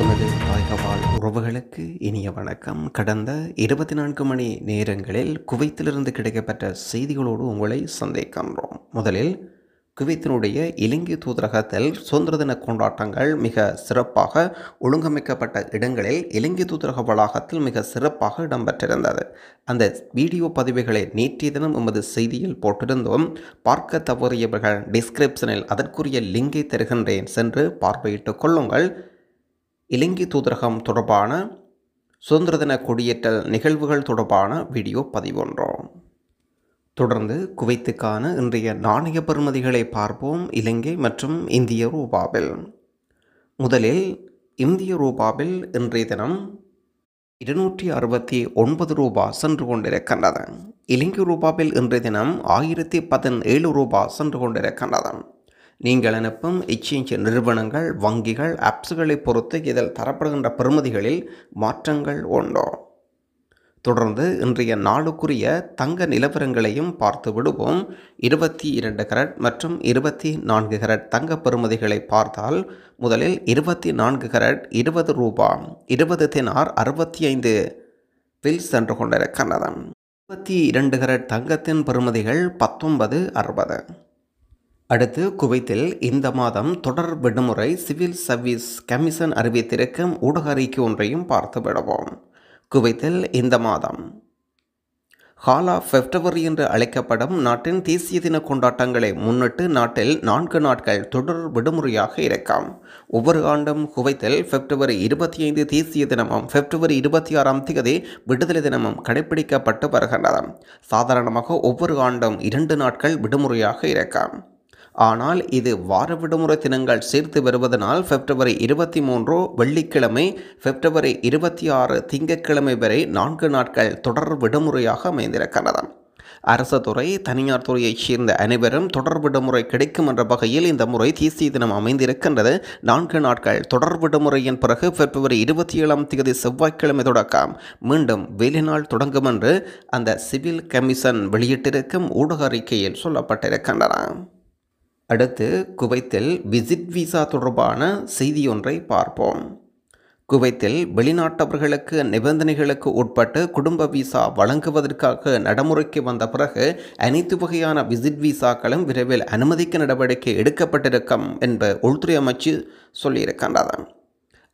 எமது வாழ்கவாழ் உறவுகளுக்கு இனிய வணக்கம் கடந்த இருபத்தி நான்கு மணி நேரங்களில் குவைத்திலிருந்து கிடைக்கப்பட்ட செய்திகளோடு உங்களை சந்திக்கின்றோம் முதலில் குவைத்தினுடைய இலங்கை தூதரகத்தில் சுதந்திர தின கொண்டாட்டங்கள் மிக சிறப்பாக ஒழுங்கமைக்கப்பட்ட இடங்களில் இலங்கை தூதரக வளாகத்தில் மிக சிறப்பாக இடம்பெற்றிருந்தது அந்த வீடியோ பதிவுகளை நேற்றைய தினம் எமது செய்தியில் போட்டிருந்தோம் பார்க்க தவறியவர்கள் டிஸ்கிரிப்ஷனில் அதற்குரிய லிங்கை தருகின்றேன் சென்று பார்வையிட்டுக் கொள்ளுங்கள் இலங்கை தூதரகம் தொடர்பான சுதந்திர தின கொடியேற்றல் நிகழ்வுகள் தொடர்பான வீடியோ பதிவொன்றோம் தொடர்ந்து குவைத்துக்கான இன்றைய நாணய பெறுமதிகளை பார்ப்போம் இலங்கை மற்றும் இந்திய ரூபாவில் முதலில் இந்திய ரூபாவில் இன்றைய தினம் இருநூற்றி அறுபத்தி ஒன்பது ரூபா சென்று கொண்டிருக்கின்றது இலங்கை ரூபாவில் இன்றைய தினம் ஆயிரத்தி பதினேழு ரூபா சென்று கொண்டிருக்கின்றன நீங்கள் அனுப்பும் எக்ஸ்சேஞ்ச் நிறுவனங்கள் வங்கிகள் ஆப்ஸுகளை பொறுத்து இதில் தரப்படுகின்ற பெறுமதிகளில் மாற்றங்கள் உண்டோ தொடர்ந்து இன்றைய நாளுக்குரிய தங்க நிலவரங்களையும் பார்த்து விடுவோம் இருபத்தி இரண்டு கரட் மற்றும் இருபத்தி நான்கு கரட் தங்க பெறுமதிகளை பார்த்தால் முதலில் இருபத்தி நான்கு கரட் இருபது ரூபா இருபது தினார் அறுபத்தி ஐந்து பில்ஸ் சென்று கொண்டிருக்கின்றன இருபத்தி இரண்டு கரட் தங்கத்தின் பெறுமதிகள் பத்தொன்பது அறுபது அடுத்து குவைத்தில் இந்த மாதம் தொடர் விடுமுறை சிவில் சர்வீஸ் கமிஷன் அறிவித்திருக்கும் ஊடக அறிக்கை ஒன்றையும் பார்த்து விடுவோம் குவைத்தில் இந்த மாதம் ஹாலா ஃபெப்ரவரி என்று அழைக்கப்படும் நாட்டின் தேசிய தின கொண்டாட்டங்களை முன்னிட்டு நாட்டில் நான்கு நாட்கள் தொடர் விடுமுறையாக இருக்கும் ஒவ்வொரு ஆண்டும் குவைத்தில் பிப்ரவரி இருபத்தி ஐந்து தேசிய தினமும் பிப்ரவரி இருபத்தி ஆறாம் தேதி விடுதலை தினமும் கடைபிடிக்கப்பட்டு வருகின்றன சாதாரணமாக ஒவ்வொரு ஆண்டும் இரண்டு நாட்கள் விடுமுறையாக இருக்கும் ஆனால் இது வார விடுமுறை தினங்கள் சேர்த்து வருவதனால் பிப்ரவரி இருபத்தி மூன்று வெள்ளிக்கிழமை பிப்ரவரி இருபத்தி ஆறு திங்கட்கிழமை வரை நான்கு நாட்கள் தொடர் விடுமுறையாக அமைந்திருக்கிறது அரச துறை தனியார் துறையைச் சேர்ந்த அனைவரும் தொடர் விடுமுறை கிடைக்கும் என்ற வகையில் இந்த முறை தேசிய தினம் அமைந்திருக்கின்றது நான்கு நாட்கள் தொடர் விடுமுறையின் பிறகு பிப்ரவரி இருபத்தி ஏழாம் தேதி செவ்வாய்க்கிழமை தொடக்கம் மீண்டும் வேலை நாள் தொடங்கும் என்று அந்த சிவில் கமிஷன் வெளியிட்டிருக்கும் ஊடக அறிக்கையில் சொல்லப்பட்டிருக்கின்றன அடுத்து குவைத்தில் விசிட் விசா தொடர்பான ஒன்றை பார்ப்போம் குவைத்தில் வெளிநாட்டவர்களுக்கு நிபந்தனைகளுக்கு உட்பட்டு குடும்ப விசா வழங்குவதற்காக நடைமுறைக்கு வந்த பிறகு அனைத்து வகையான விசிட் விசாக்களும் விரைவில் அனுமதிக்க நடவடிக்கை எடுக்கப்பட்டிருக்கும் என்ப உள்துறை அமைச்சு சொல்லியிருக்கின்றதான்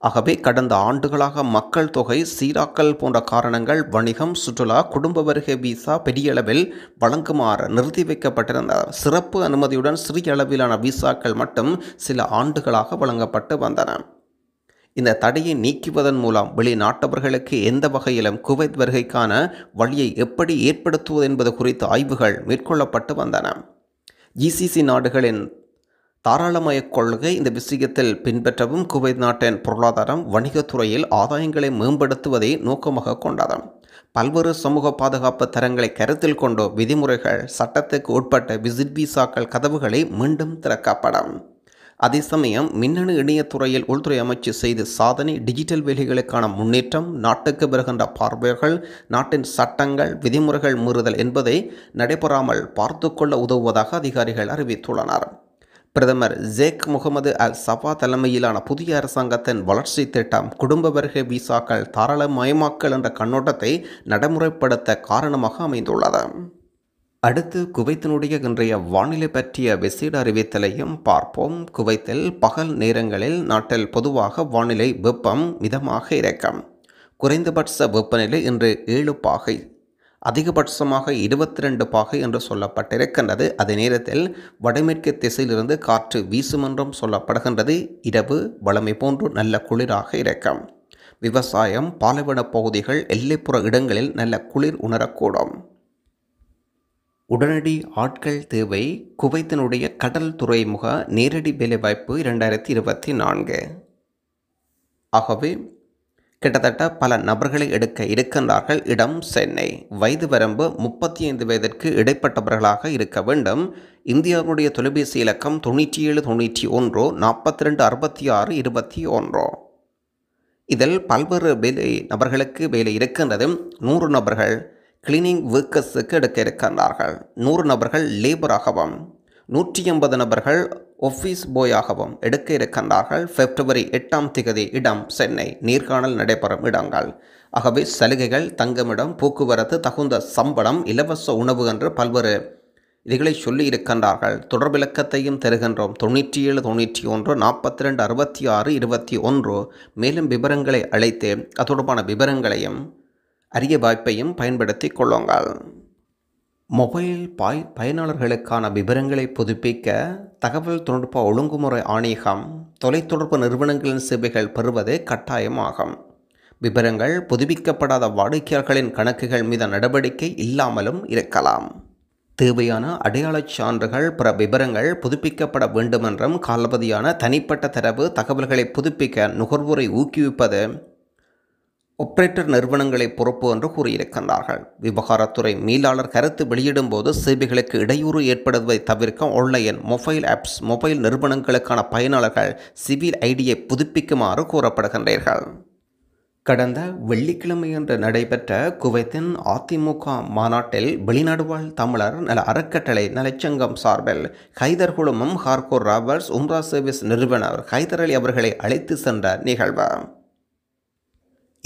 ஆகவே கடந்த ஆண்டுகளாக மக்கள் தொகை சீராக்கல் போன்ற காரணங்கள் வணிகம் சுற்றுலா குடும்ப வருகை விசா பெரிய அளவில் வழங்குமாறு நிறுத்தி வைக்கப்பட்டிருந்த சிறப்பு அனுமதியுடன் சிறிய அளவிலான விசாக்கள் மட்டும் சில ஆண்டுகளாக வழங்கப்பட்டு வந்தன இந்த தடையை நீக்குவதன் மூலம் வெளிநாட்டவர்களுக்கு எந்த வகையிலும் குவைத் வருகைக்கான வழியை எப்படி ஏற்படுத்துவது என்பது குறித்த ஆய்வுகள் மேற்கொள்ளப்பட்டு வந்தன ஜிசிசி நாடுகளின் தாராளமய கொள்கை இந்த விஷயத்தில் பின்பற்றவும் குவைத் நாட்டின் பொருளாதாரம் வணிகத்துறையில் ஆதாயங்களை மேம்படுத்துவதை நோக்கமாக கொண்டது பல்வேறு சமூக பாதுகாப்பு தரங்களை கருத்தில் கொண்டு விதிமுறைகள் சட்டத்துக்கு உட்பட்ட விசிட் விசாக்கள் கதவுகளை மீண்டும் திறக்கப்படும் அதே சமயம் மின்னணு இணையத்துறையில் உள்துறை அமைச்சு செய்த சாதனை டிஜிட்டல் வேலைகளுக்கான முன்னேற்றம் நாட்டுக்கு வருகின்ற பார்வைகள் நாட்டின் சட்டங்கள் விதிமுறைகள் மீறுதல் என்பதை நடைபெறாமல் பார்த்து கொள்ள உதவுவதாக அதிகாரிகள் அறிவித்துள்ளனர் பிரதமர் ஜேக் முகமது அல் சபா தலைமையிலான புதிய அரசாங்கத்தின் வளர்ச்சி திட்டம் குடும்ப வருகை விசாக்கள் தாராளமயமாக்கல் என்ற கண்ணோட்டத்தை நடைமுறைப்படுத்த காரணமாக அமைந்துள்ளது அடுத்து குவைத்தினுடைய இன்றைய வானிலை பற்றிய விசேட அறிவித்தலையும் பார்ப்போம் குவைத்தில் பகல் நேரங்களில் நாட்டில் பொதுவாக வானிலை வெப்பம் மிதமாக இருக்கும் குறைந்தபட்ச வெப்பநிலை இன்று ஏழு பாகை அதிகபட்சமாக இருபத்தி ரெண்டு பாகை என்று சொல்லப்பட்டிருக்கின்றது அதே நேரத்தில் வடமேற்கு திசையிலிருந்து காற்று வீசும் என்றும் சொல்லப்படுகின்றது இரவு வளமை போன்று நல்ல குளிராக இருக்கும் விவசாயம் பாலைவன பகுதிகள் எல்லைப்புற இடங்களில் நல்ல குளிர் உணரக்கூடும் உடனடி ஆட்கள் தேவை குவைத்தினுடைய கடல் துறைமுக நேரடி வேலைவாய்ப்பு இரண்டாயிரத்தி இருபத்தி நான்கு ஆகவே கிட்டத்தட்ட பல நபர்களை எடுக்க இருக்கின்றார்கள் இடம் சென்னை வயது வரம்பு முப்பத்தி ஐந்து வயதிற்கு இடைப்பட்டவர்களாக இருக்க வேண்டும் இந்தியாவுடைய தொலைபேசி இலக்கம் தொண்ணூற்றி ஏழு தொண்ணூற்றி ஒன்று நாற்பத்தி ரெண்டு அறுபத்தி ஆறு இருபத்தி ஒன்று இதில் பல்வேறு வேலை நபர்களுக்கு வேலை இருக்கின்றது நூறு நபர்கள் கிளீனிங் ஒர்க்கர்ஸுக்கு எடுக்க இருக்கின்றார்கள் நூறு நபர்கள் லேபராகவும் நூற்றி எண்பது நபர்கள் ஒஃபீஸ் போயாகவும் எடுக்க இருக்கின்றார்கள் பிப்ரவரி எட்டாம் திகதி இடம் சென்னை நீர்காணல் நடைபெறும் இடங்கள் ஆகவே சலுகைகள் தங்குமிடம் போக்குவரத்து தகுந்த சம்பளம் இலவச உணவு என்று பல்வேறு இதுகளை சொல்லி இருக்கின்றார்கள் தொடர்பிலக்கத்தையும் தருகின்றோம் தொண்ணூற்றி ஏழு தொண்ணூற்றி ஒன்று நாற்பத்தி ரெண்டு அறுபத்தி ஆறு இருபத்தி ஒன்று மேலும் விவரங்களை அழைத்து அது தொடர்பான விவரங்களையும் அரிய வாய்ப்பையும் பயன்படுத்தி கொள்ளுங்கள் மொபைல் பாய் பயனாளர்களுக்கான விவரங்களை புதுப்பிக்க தகவல் தொழில்நுட்ப ஒழுங்குமுறை ஆணையகம் தொலைத்தொடர்பு நிறுவனங்களின் சேவைகள் பெறுவது கட்டாயமாகும் விவரங்கள் புதுப்பிக்கப்படாத வாடிக்கையாளர்களின் கணக்குகள் மீத நடவடிக்கை இல்லாமலும் இருக்கலாம் தேவையான அடையாளச் சான்றுகள் பிற விவரங்கள் புதுப்பிக்கப்பட வேண்டுமென்றும் காலபதியான தனிப்பட்ட தரவு தகவல்களை புதுப்பிக்க நுகர்வோரை ஊக்குவிப்பது ஒப்பரேட்டர் நிறுவனங்களை பொறுப்பு என்று கூறியிருக்கின்றார்கள் விவகாரத்துறை மீளாளர் கருத்து வெளியிடும் போது சேவைகளுக்கு இடையூறு ஏற்படுவதை தவிர்க்க ஆன்லைன் மொபைல் ஆப்ஸ் மொபைல் நிறுவனங்களுக்கான பயனாளர்கள் சிவில் ஐடியை புதுப்பிக்குமாறு கூறப்படுகின்றீர்கள் கடந்த வெள்ளிக்கிழமையன்று நடைபெற்ற குவைத்தின் அதிமுக மாநாட்டில் வெளிநாடுவாழ் தமிழர் நல அறக்கட்டளை நலச்சங்கம் சார்பில் ஹைதர் குழுமம் ஹார்கோர் ராபர்ஸ் உம்ரா சர்வீஸ் நிறுவனர் ஹைதர் அலி அவர்களை அழைத்து சென்ற நிகழ்வு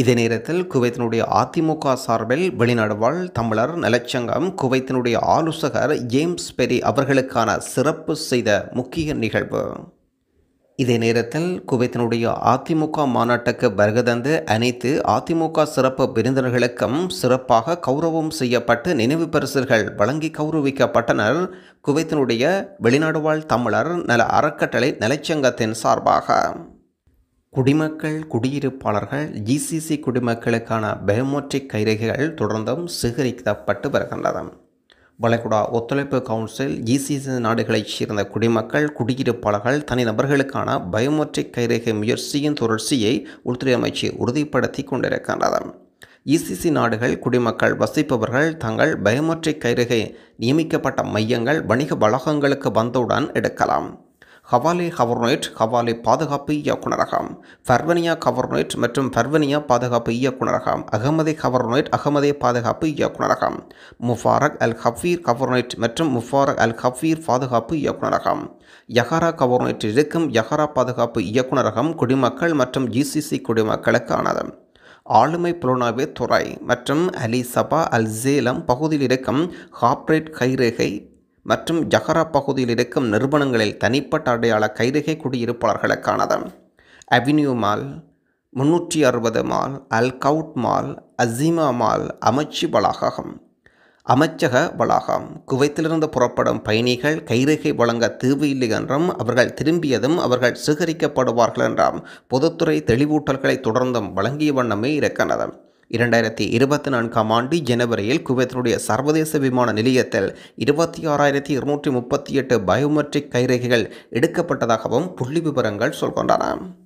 இதே நேரத்தில் குவைத்தினுடைய அதிமுக சார்பில் வெளிநாடு வாழ் தமிழர் நலச்சங்கம் குவைத்தினுடைய ஆலோசகர் ஜேம்ஸ் பெரி அவர்களுக்கான சிறப்பு செய்த முக்கிய நிகழ்வு இதே நேரத்தில் குவைத்தினுடைய அதிமுக மாநாட்டுக்கு வருகை தந்து அனைத்து அதிமுக சிறப்பு விருந்தினர்களுக்கும் சிறப்பாக கௌரவம் செய்யப்பட்டு நினைவு பரிசுகள் வழங்கி கௌரவிக்கப்பட்டனர் குவைத்தினுடைய வெளிநாடு வாழ் தமிழர் நல அறக்கட்டளை நலச்சங்கத்தின் சார்பாக குடிமக்கள் குடியிருப்பாளர்கள் ஜிசிசி குடிமக்களுக்கான பயோமெட்ரிக் கைரேகைகள் தொடர்ந்தும் சேகரிக்கப்பட்டு வருகின்றன வளைகுடா ஒத்துழைப்பு கவுன்சில் ஜிசிசி நாடுகளைச் சேர்ந்த குடிமக்கள் குடியிருப்பாளர்கள் தனிநபர்களுக்கான பயோமெட்ரிக் கைரேகை முயற்சியின் தொடர்ச்சியை உள்துறை அமைச்சு உறுதிப்படுத்தி கொண்டிருக்கின்றது இசிசி நாடுகள் குடிமக்கள் வசிப்பவர்கள் தங்கள் பயோமெட்ரிக் கைரேகை நியமிக்கப்பட்ட மையங்கள் வணிக வளாகங்களுக்கு வந்தவுடன் எடுக்கலாம் ஹவாலே கவர்னேட் ஹவாலே பாதுகாப்பு இயக்குநரகம் ஃபர்வனியா கவர்னேட் மற்றும் ஃபர்வனியா பாதுகாப்பு இயக்குநரகம் அகமதே கவர்னேட் அகமதே பாதுகாப்பு இயக்குநரகம் முஃபாரக் அல் ஹஃபீர் கவர்னேட் மற்றும் முஃபாரக் அல் ஹஃபீர் பாதுகாப்பு இயக்குநரகம் யஹாரா கவர்னேட் இருக்கும் யஹாரா பாதுகாப்பு இயக்குநரகம் குடிமக்கள் மற்றும் ஜிசிசி குடிமக்களுக்கானது ஆளுமை புலனாய்வு துறை மற்றும் அலி சபா அல் ஜேலம் பகுதியில் இருக்கும் ஹாப்ரேட் கைரேகை மற்றும் ஜஹரா பகுதியில் இருக்கும் நிறுவனங்களில் தனிப்பட்ட அடையாள கைரகை குடியிருப்பாளர்களுக்கானது அவென்யூ மால் முன்னூற்றி அறுபது mall Al Kout mall Azeema mall அமைச்சு வளாகம் அமைச்சக வளாகம் குவைத்திலிருந்து புறப்படும் பயணிகள் கைரேகை வழங்க தேவையில்லை என்றும் அவர்கள் திரும்பியதும் அவர்கள் சேகரிக்கப்படுவார்கள் என்றும் பொதுத்துறை தெளிவூட்டல்களை தொடர்ந்தும் வழங்கிய வண்ணமே இருக்கின்றன இரண்டாயிரத்தி இருபத்தி நான்காம் ஆண்டு ஜனவரியில் குவைத்தினுடைய சர்வதேச விமான நிலையத்தில் இருபத்தி ஆறாயிரத்தி இருநூற்றி முப்பத்தி எட்டு பயோமெட்ரிக் கைரேகைகள் எடுக்கப்பட்டதாகவும் புள்ளி விவரங்கள் சொல்கின்றன